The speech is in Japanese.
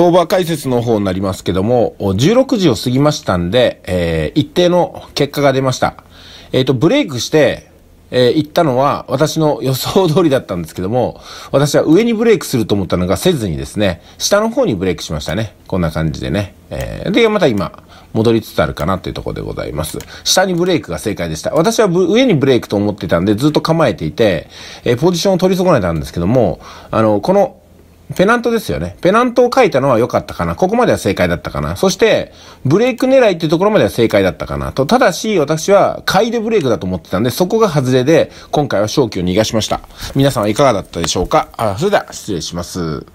相場解説の方になりますけども、16時を過ぎましたんで、えー、一定の結果が出ました。えっ、ー、と、ブレイクして、えー、行ったのは私の予想通りだったんですけども、私は上にブレイクすると思ったのがせずにですね、下の方にブレイクしましたね。こんな感じでね。えー、で、また今、戻りつつあるかなというところでございます。下にブレイクが正解でした。私は上にブレイクと思ってたんでずっと構えていて、えー、ポジションを取り損ねたんですけども、あの、このペナントですよね。ペナントを書いたのは良かったかな。ここまでは正解だったかな。そして、ブレイク狙いっていうところまでは正解だったかな。と、ただし、私は、買いでブレイクだと思ってたんで、そこが外れで、今回は勝機を逃がしました。皆さんはいかがだったでしょうかあ、それでは、失礼します。